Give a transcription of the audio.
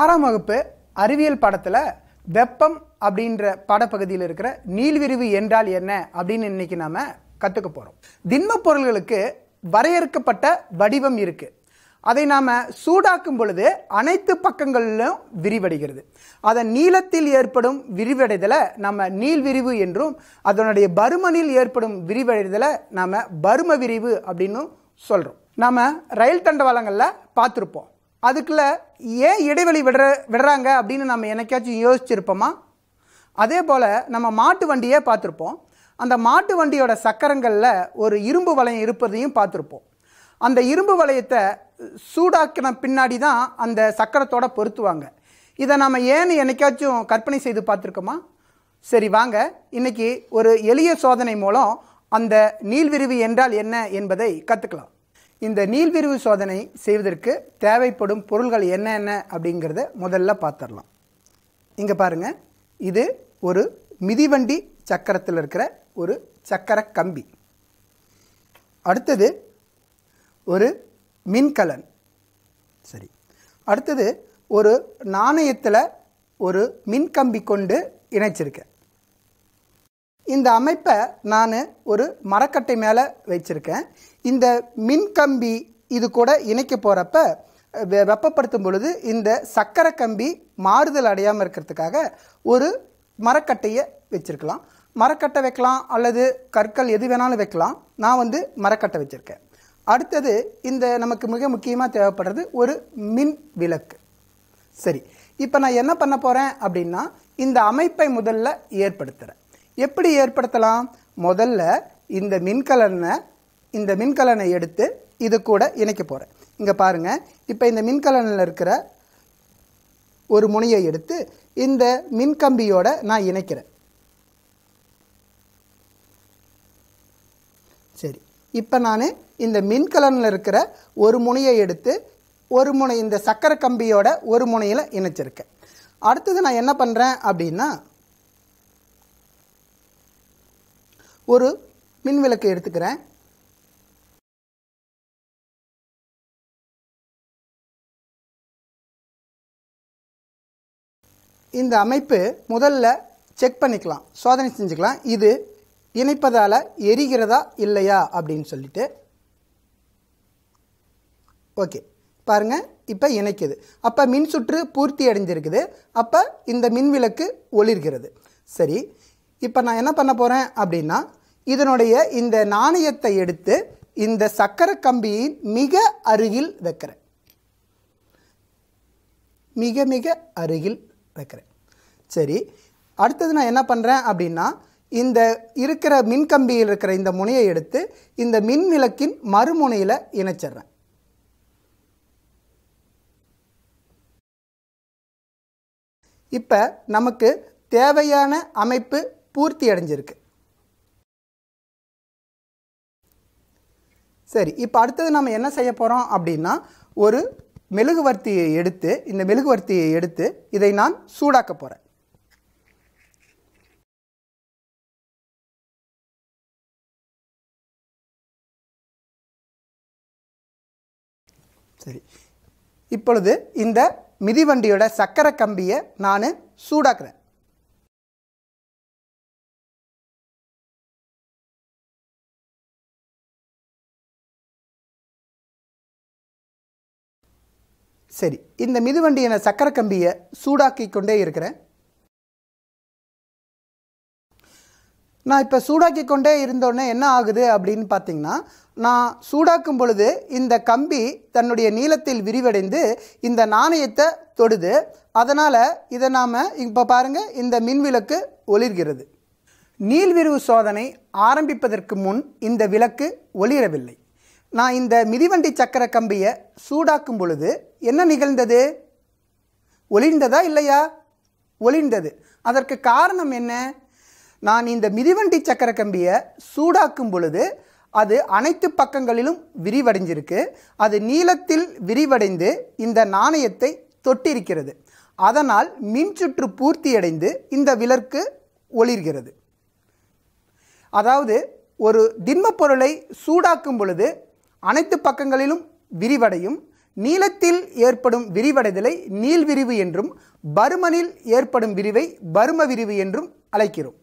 ஆறாம் வகுப்பு அறிவியல் பாடத்தில் வெப்பம் அப்படின்ற பாடப்பகுதியில் இருக்கிற நீள்விரிவு என்றால் என்ன அப்படின்னு இன்னைக்கு நாம் கற்றுக்க போகிறோம் திண்ம பொருள்களுக்கு வரையறுக்கப்பட்ட வடிவம் இருக்குது அதை நாம் சூடாக்கும் பொழுது அனைத்து பக்கங்களிலும் விரிவடைகிறது அதன் நீளத்தில் ஏற்படும் விரிவடைதலை நம்ம நீள் விரிவு என்றும் அதனுடைய பருமனில் ஏற்படும் விரிவடைதலை நாம் பரும விரிவு அப்படின்னும் சொல்கிறோம் நாம் ரயில் தண்டவாளங்களில் பார்த்துருப்போம் அதுக்குள்ள ஏன் இடைவெளி விடுற விடுறாங்க அப்படின்னு நம்ம என்னைக்காச்சும் யோசிச்சிருப்போமா அதே போல் நம்ம மாட்டு வண்டியே பார்த்துருப்போம் அந்த மாட்டு வண்டியோட சக்கரங்களில் ஒரு இரும்பு வளையம் இருப்பதையும் பார்த்துருப்போம் அந்த இரும்பு வளையத்தை சூடாக்கின பின்னாடி தான் அந்த சக்கரத்தோட பொருத்துவாங்க இதை நம்ம ஏன்னு என்னைக்காச்சும் கற்பனை செய்து பார்த்துருக்கோமா சரி வாங்க இன்றைக்கி ஒரு எளிய சோதனை மூலம் அந்த நீள்விரிவு என்றால் என்ன என்பதை கற்றுக்கலாம் இந்த நீள்விரிவு சோதனை செய்வதற்கு தேவைப்படும் பொருள்கள் என்னென்ன அப்படிங்கிறத முதல்ல பார்த்துடலாம் இங்கே பாருங்கள் இது ஒரு மிதிவண்டி சக்கரத்தில் இருக்கிற ஒரு சக்கர கம்பி அடுத்தது ஒரு மின்கலன் சரி அடுத்தது ஒரு நாணயத்தில் ஒரு மின்கம்பி கொண்டு இணைச்சிருக்கேன் இந்த அமைப்பை நான் ஒரு மரக்கட்டை மேலே வச்சுருக்கேன் இந்த மின்கம்பி இது கூட இணைக்க போகிறப்ப வெப்பப்படுத்தும் பொழுது இந்த சக்கரை கம்பி மாறுதல் அடையாமல் இருக்கிறதுக்காக ஒரு மரக்கட்டையை வச்சுருக்கலாம் மரக்கட்டை வைக்கலாம் அல்லது கற்கள் எது வேணாலும் வைக்கலாம் நான் வந்து மரக்கட்டை வச்சுருக்கேன் அடுத்தது இந்த நமக்கு மிக முக்கியமாக தேவைப்படுறது ஒரு மின் விளக்கு சரி இப்போ நான் என்ன பண்ண போகிறேன் அப்படின்னா இந்த அமைப்பை முதல்ல ஏற்படுத்துகிறேன் எப்படி ஏற்படுத்தலாம் முதல்ல இந்த மின்கலனை இந்த மின்கலனை எடுத்து இது கூட இணைக்க போகிறேன் இங்கே பாருங்கள் இப்போ இந்த மின்கலனில் இருக்கிற ஒரு முனையை எடுத்து இந்த மின்கம்பியோட நான் இணைக்கிறேன் சரி இப்போ நான் இந்த மின்கலனில் இருக்கிற ஒரு முனையை எடுத்து ஒரு முனை இந்த சக்கரை கம்பியோட ஒரு முனையில் இணைச்சிருக்கேன் அடுத்தது நான் என்ன பண்ணுறேன் அப்படின்னா ஒரு மின்விளக்கு எடுத்துக்கிறேன் இந்த அமைப்பு முதல்ல செக் பண்ணிக்கலாம் சோதனை செஞ்சுக்கலாம் இது இணைப்பதால் எரிகிறதா இல்லையா அப்படின்னு சொல்லிட்டு ஓகே பாருங்கள் இப்போ இணைக்குது அப்போ மின் சுற்று பூர்த்தி அடைஞ்சிருக்குது அப்போ இந்த மின்விளக்கு ஒளிர்கிறது சரி இப்போ நான் என்ன பண்ண போகிறேன் அப்படின்னா இதனுடைய இந்த நாணயத்தை எடுத்து இந்த சக்கரை கம்பியின் மிக அருகில் வைக்கிறேன் மிக மிக அருகில் வைக்கிறேன் சரி அடுத்தது நான் என்ன பண்ணுறேன் அப்படின்னா இந்த இருக்கிற மின்கம்பியில் இருக்கிற இந்த முனையை எடுத்து இந்த மின் விளக்கின் மறுமுனையில் இணைச்சிட்றேன் இப்போ நமக்கு தேவையான அமைப்பு பூர்த்தி அடைஞ்சிருக்கு சரி இப்போ அடுத்தது நம்ம என்ன செய்ய போகிறோம் அப்படின்னா ஒரு மெழுகுவர்த்தியை எடுத்து இந்த மெழுகுவர்த்தியை எடுத்து இதை நான் சூடாக்க போகிறேன் சரி இப்பொழுது இந்த மிதிவண்டியோட சக்கரை கம்பியை நான் சூடாக்குறேன் சரி இந்த மிதிவண்டியின சக்கர கம்பியை சூடாக்கி கொண்டே இருக்கிறேன் நான் இப்போ சூடாக்கி கொண்டே இருந்தோடனே என்ன ஆகுது அப்படின்னு பார்த்தீங்கன்னா நான் சூடாக்கும் பொழுது இந்த கம்பி தன்னுடைய நீளத்தில் விரிவடைந்து இந்த நாணயத்தை தொடுது அதனால் இதை நாம் இப்போ பாருங்கள் இந்த மின்விளக்கு ஒளிர்கிறது நீள்விரிவு சோதனை ஆரம்பிப்பதற்கு முன் இந்த விளக்கு ஒளிரவில்லை நான் இந்த மிதிவண்டி சக்கர கம்பியை சூடாக்கும் பொழுது என்ன நிகழ்ந்தது ஒளிர்ந்ததா இல்லையா ஒளிர்ந்தது அதற்கு காரணம் என்ன நான் இந்த மிதிவண்டி சக்கர கம்பியை சூடாக்கும் பொழுது அது அனைத்து பக்கங்களிலும் விரிவடைஞ்சிருக்கு அது நீளத்தில் விரிவடைந்து இந்த நாணயத்தை தொட்டிருக்கிறது அதனால் மின்சுற்று பூர்த்தியடைந்து இந்த விலர்க்கு ஒளிர்கிறது அதாவது ஒரு திண்ம பொருளை சூடாக்கும் பொழுது அனைத்து பக்கங்களிலும் விரிவடையும் நீளத்தில் ஏற்படும் விரிவடைதலை நீள்விரிவு என்றும் பருமனில் ஏற்படும் விரிவை பரும விரிவு என்றும் அழைக்கிறோம்